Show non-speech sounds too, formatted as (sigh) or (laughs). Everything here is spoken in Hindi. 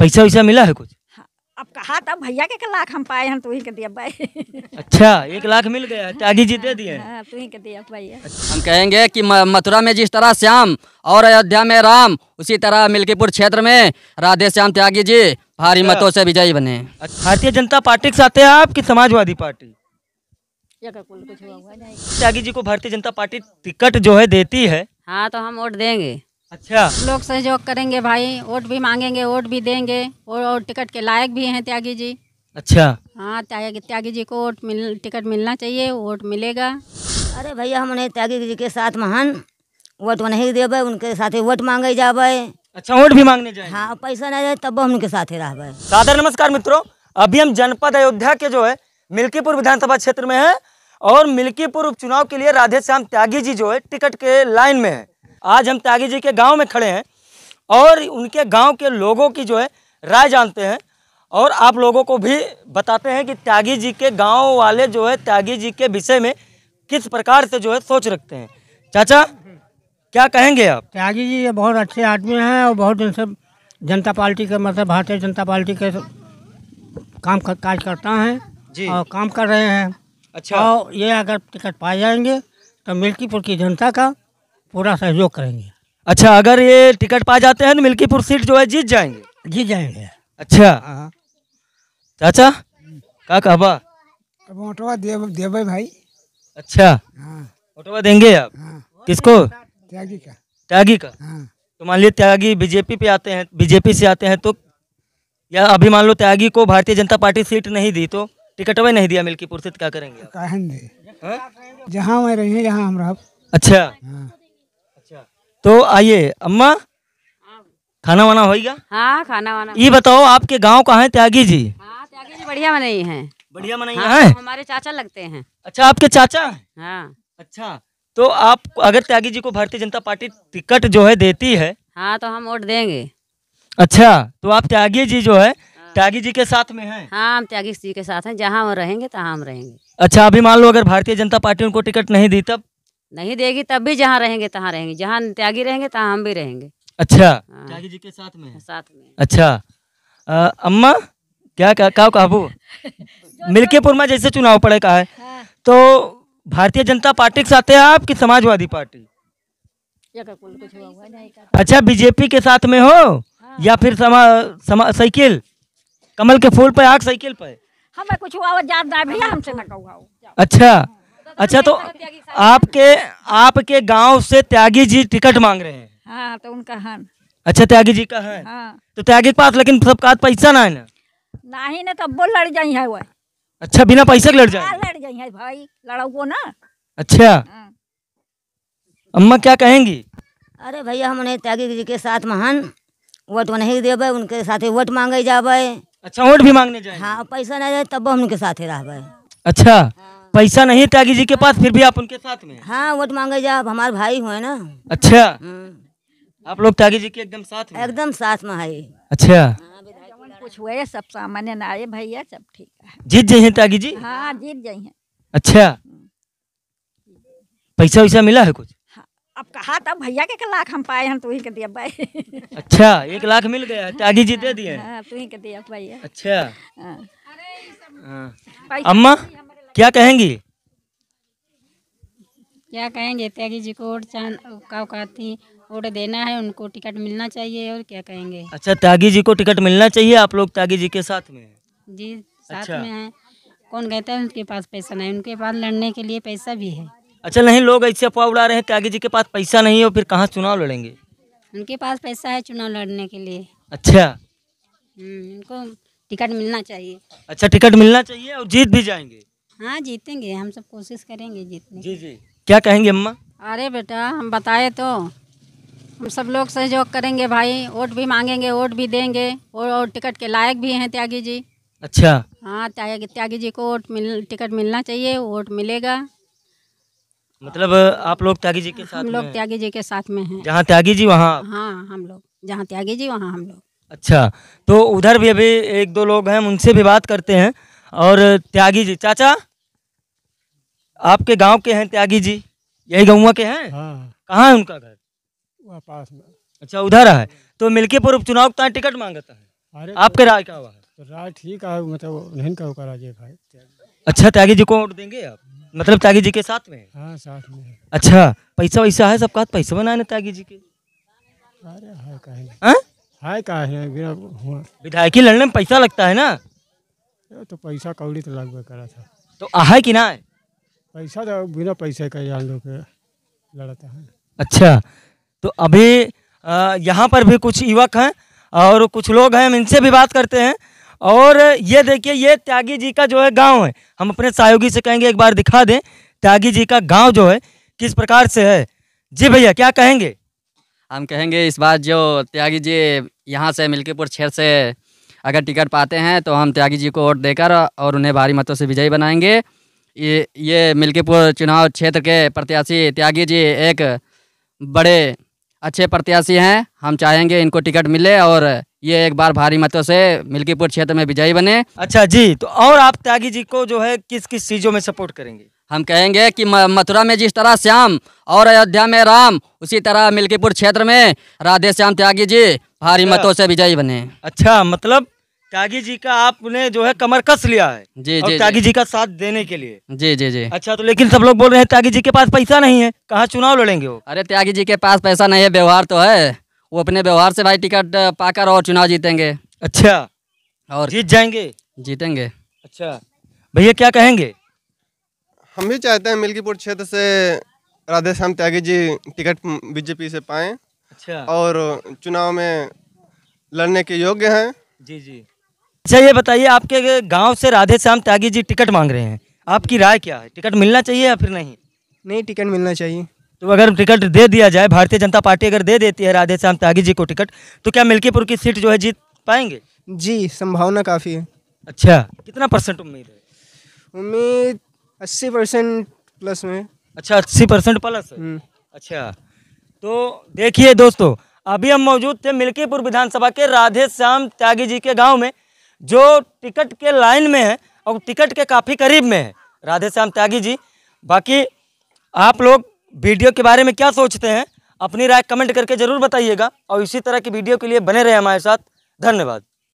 पैसा वैसा मिला है कुछ हाँ, अब कहा था भैया के, एक लाख हम पाए तो ही के भाई अच्छा एक लाख मिल गया हाँ, त्यागी जी दे दिए हाँ, के हम कहेंगे कि मथुरा में जिस तरह श्याम और अयोध्या में राम उसी तरह मिल्कीपुर क्षेत्र में राधे श्याम त्यागी जी भारी अच्छा। मतों से विजयी बने भारतीय जनता पार्टी के साथ है आप की समाजवादी पार्टी त्यागी जी को भारतीय जनता पार्टी टिकट जो है देती है हाँ तो हम वोट देंगे अच्छा लोग सहयोग करेंगे भाई वोट भी मांगेंगे वोट भी देंगे और, और टिकट के लायक भी हैं त्यागी जी अच्छा हाँ त्यागी त्यागी जी को वोट मिल टिकट मिलना चाहिए वोट मिलेगा अरे भैया हमने त्यागी जी के साथ महान वोट नहीं देवे उनके साथ वोट मांगे जाबे अच्छा वोट भी मांगने जाए हाँ पैसा नहीं जाए तब हम उनके साथ रहें सादर नमस्कार मित्रों अभी हम जनपद अयोध्या के जो है मिल्कीपुर विधानसभा क्षेत्र में है और मिल्कीपुर उपचुनाव के लिए राधे श्याम त्यागी जी जो है टिकट के लाइन में है आज हम त्यागी जी के गांव में खड़े हैं और उनके गांव के लोगों की जो है राय जानते हैं और आप लोगों को भी बताते हैं कि त्यागी जी के गांव वाले जो है त्यागी जी के विषय में किस प्रकार से जो है सोच रखते हैं चाचा क्या कहेंगे आप त्यागी जी ये बहुत अच्छे आदमी हैं और बहुत दिन से जनता पार्टी के मतलब भारतीय जनता पार्टी के काम कर, काज करता है जी। और काम कर रहे हैं अच्छा और ये अगर टिकट पाए जाएंगे तो मिल्कीपुर की जनता का पूरा सहयोग करेंगे अच्छा अगर ये टिकट पा जाते हैं तो मिल्कीपुर सीट जो है जीत जाएंगे जीत जाएंगे अच्छा चाचा का कहबा ऑटोवा दे भाई अच्छा ऑटोवा हाँ। देंगे आप हाँ। किसको त्यागी का त्यागी का हाँ। तो मान लीजिए त्यागी बीजेपी पे आते हैं बीजेपी से आते हैं तो या अभी मान लो त्यागी को भारतीय जनता पार्टी सीट नहीं दी तो टिकट वे नहीं दिया मिल्कीपुर से क्या करेंगे जहाँ मैं रही जहाँ हम अच्छा अच्छा तो आइए अम्मा खाना वाना होएगा हाँ खाना वाना ये बताओ आपके गांव कहाँ है त्यागी जी हाँ त्यागी जी बढ़िया मनाई है बढ़िया मनाई हाँ, है हमारे चाचा लगते हैं अच्छा आपके चाचा हाँ अच्छा तो आप अगर त्यागी जी को भारतीय जनता पार्टी टिकट जो है देती है हाँ तो हम वोट देंगे अच्छा तो आप त्यागी जी जो है हाँ। त्यागी जी के साथ में हैं हाँ हम त्यागी जी के साथ हैं जहाँ वो रहेंगे तहाँ हम रहेंगे अच्छा अभी मान लो अगर भारतीय जनता पार्टी उनको टिकट नहीं दी तब नहीं देगी तब भी जहाँ रहेंगे तहाँ रहेंगे जहाँ त्यागी रहेंगे तहाँ हम भी रहेंगे अच्छा हाँ। त्यागी जी के साथ में साथ में अच्छा आ, अम्मा क्या क्या कहा काबू (laughs) मिल्केपुर में जैसे चुनाव पड़े का है हाँ। तो भारतीय जनता पार्टी के साथ है आप कि समाजवादी पार्टी अच्छा बीजेपी के साथ में हो हाँ। या फिर समा, समा साइकिल कमल के फूल पे आग साइकिल पे हमें कुछ हुआ जात भैया हमसे ना कहू अच्छा अच्छा तो आपके आपके गांव से त्यागी जी टिकट मांग रहे हैं हाँ तो उनका हन अच्छा त्यागी जी का है हाँ। तो त्यागी के पास लेकिन सबका पैसा ना है ना नहीं ना तब तो बोल लड़ जाई है वो अच्छा बिना पैसे के लड़ जाए हाँ, लड़ जाई है भाई लड़ाओ ना अच्छा हाँ। अम्मा क्या कहेंगी अरे भैया हमने त्यागी जी के साथ महान वोट नहीं देवे उनके साथ वोट मांगे जाबे अच्छा वोट भी मांगने जाए हाँ पैसा ना जाए तब हम उनके साथ रह अच्छा हाँ। पैसा नहीं त्यागी जी के पास फिर भी आप उनके साथ में हाँ वोट मांगे जाए हमारे भाई हुए ना अच्छा हम्म। आप लोग त्यागी जी के एकदम साथ में एकदम साथ में है अच्छा हाँ, कुछ हुए सब सामान्य ना आए भैया सब ठीक है जीत जाये त्यागी जी हाँ जीत जाये जाइए अच्छा पैसा वैसा मिला है कुछ हाँ, अब कहा था भैया के, लाख हम पाए हैं तू ही के दिया भाई अच्छा एक लाख मिल गया त्यागी जी दे दिए हाँ, तू ही के दिया भैया अच्छा अम्मा क्या कहेंगी क्या कहेंगे त्यागी जी को वोट चांद का वोट देना है उनको टिकट मिलना चाहिए और क्या कहेंगे अच्छा त्यागी जी को टिकट मिलना चाहिए आप लोग त्यागी जी के साथ में जी साथ अच्छा। में है कौन कहता है उनके पास पैसा नहीं उनके पास लड़ने के लिए पैसा भी है अच्छा नहीं लोग ऐसे अफवाह उड़ा रहे हैं त्यागी जी के पास पैसा नहीं है फिर कहाँ चुनाव लड़ेंगे उनके पास पैसा है चुनाव लड़ने के लिए अच्छा हम्म, उनको टिकट मिलना चाहिए अच्छा टिकट मिलना चाहिए और जीत भी जाएंगे हाँ जीतेंगे हम सब कोशिश करेंगे जीतने जी जी क्या कहेंगे अम्मा अरे बेटा हम बताए तो हम सब लोग सहयोग करेंगे भाई वोट भी मांगेंगे वोट भी देंगे और, और टिकट के लायक भी हैं त्यागी जी अच्छा हाँ त्यागी त्यागी जी को वोट मिल टिकट मिलना चाहिए वोट मिलेगा मतलब आप लोग त्यागी जी के साथ हम लोग त्यागी जी के साथ में हैं जहाँ त्यागी जी वहाँ हाँ हम लोग जहाँ त्यागी जी वहाँ हम लोग अच्छा तो उधर भी अभी एक दो लोग हैं उनसे भी बात करते हैं और त्यागी जी चाचा आपके गांव के हैं त्यागी जी यही गौवा के हैं हाँ कहाँ है उनका घर वहाँ पास में अच्छा उधर है तो मिल्कीपुर उपचुनाव का टिकट मांगता है अरे आपके राय क्या हुआ तो राय ठीक है मतलब नहीं कहो का राजे भाई अच्छा त्यागी जी को वोट देंगे आप मतलब त्यागी जी के साथ में हाँ साथ में अच्छा पैसा वैसा है सबका पैसा बनाने त्यागी जी के अरे हाय का है हाँ? हाय का है विधायकी लड़ने में पैसा लगता है ना तो पैसा कौड़ी तो लगभग करा था तो आ है कि ना है पैसा तो बिना पैसे का यहाँ लोग लड़ते हैं अच्छा तो अभी यहाँ पर भी कुछ युवक हैं और कुछ लोग हैं हम इनसे भी बात करते हैं और ये देखिए ये त्यागी जी का जो है गांव है हम अपने सहयोगी से कहेंगे एक बार दिखा दें त्यागी जी का गांव जो है किस प्रकार से है जी भैया क्या कहेंगे हम कहेंगे इस बार जो त्यागी जी यहाँ से मिल्कीपुर क्षेत्र से अगर टिकट पाते हैं तो हम त्यागी जी को वोट देकर और उन्हें भारी मतों से विजयी बनाएंगे ये ये मिल्कीपुर चुनाव क्षेत्र के प्रत्याशी त्यागी जी एक बड़े अच्छे प्रत्याशी हैं हम चाहेंगे इनको टिकट मिले और ये एक बार भारी मतों से मिल्कीपुर क्षेत्र में विजयी बने अच्छा जी तो और आप त्यागी जी को जो है किस किस चीज़ों में सपोर्ट करेंगे हम कहेंगे कि मथुरा में जिस तरह श्याम और अयोध्या में राम उसी तरह मिल्कीपुर क्षेत्र में राधे श्याम त्यागी जी भारी अच्छा। मतों से विजयी बने अच्छा मतलब त्यागी जी का आपने जो है कमर कस लिया है जी जी त्यागी जी।, का साथ देने के लिए जी जी जी अच्छा तो लेकिन सब लोग बोल रहे हैं त्यागी जी के पास पैसा नहीं है कहाँ चुनाव लड़ेंगे वो अरे त्यागी जी के पास पैसा नहीं है व्यवहार तो है वो अपने व्यवहार से भाई टिकट पाकर और चुनाव जीतेंगे अच्छा और जीत जाएंगे जीतेंगे अच्छा भैया क्या कहेंगे हम भी चाहते हैं मिल्कीपुर क्षेत्र से श्याम त्यागी जी टिकट बीजेपी से पाए अच्छा और चुनाव में लड़ने के योग्य हैं जी जी अच्छा ये बताइए आपके गांव से राधे श्याम त्यागी जी टिकट मांग रहे हैं आपकी राय क्या है टिकट मिलना चाहिए या फिर नहीं नहीं टिकट मिलना चाहिए तो अगर टिकट दे दिया जाए भारतीय जनता पार्टी अगर दे देती है राधे श्याम त्यागी जी को टिकट तो क्या मिल्कीपुर की सीट जो है जीत पाएंगे जी संभावना काफ़ी है अच्छा कितना परसेंट उम्मीद है उम्मीद अस्सी परसेंट प्लस में अच्छा अस्सी परसेंट प्लस हम्म। अच्छा तो देखिए दोस्तों अभी हम मौजूद थे मिल्कीपुर विधानसभा के राधे श्याम त्यागी जी के गाँव में जो टिकट के लाइन में है और टिकट के काफ़ी करीब में है राधे श्याम त्यागी जी बाकी आप लोग वीडियो के बारे में क्या सोचते हैं अपनी राय कमेंट करके ज़रूर बताइएगा और इसी तरह की वीडियो के लिए बने रहे हमारे साथ धन्यवाद